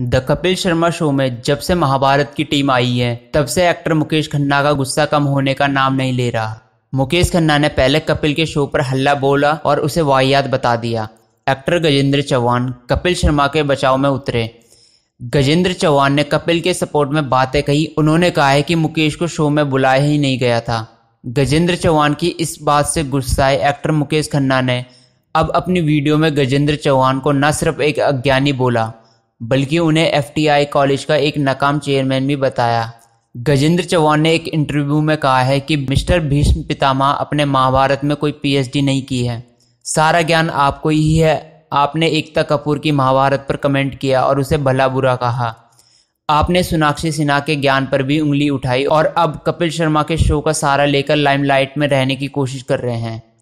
the Kapil Sharma show में जब से महाभारत की टीम आई है तब से एक्टर मुकेश खन्ना का गुस्सा कम होने का नाम नहीं ले रहा मुकेश खन्ना ने पहले कपिल के शो पर हल्ला बोला और उसे वाहियात बता दिया एक्टर गजेंद्र चौहान कपिल शर्मा के बचाव में उतरे गजेंद्र चौहान ने कपिल के सपोर्ट में बातें कही उन्होंने कहा है कि मुकेश को शो में बुलाया ही नहीं गया था गजेंद्र चौहान की इस बात से गुस्साए एक्टर मुकेश खन्ना ने अब अपनी वीडियो में गजेंद्र चौहान को न सिर्फ एक अज्ञानी बोला बल्कि उन्हें एफ कॉलेज का एक नाकाम चेयरमैन भी बताया गजेंद्र चौहान ने एक इंटरव्यू में कहा है कि मिस्टर भीष्म पितामह अपने महाभारत में कोई पीएचडी नहीं की है सारा ज्ञान आपको ही है आपने एकता कपूर की महाभारत पर कमेंट किया और उसे भला बुरा कहा आपने सोनाक्षी सिन्हा के ज्ञान पर भी उंगली उठाई और अब कपिल शर्मा के शो का सहारा लेकर लाइमलाइट में रहने की कोशिश कर रहे हैं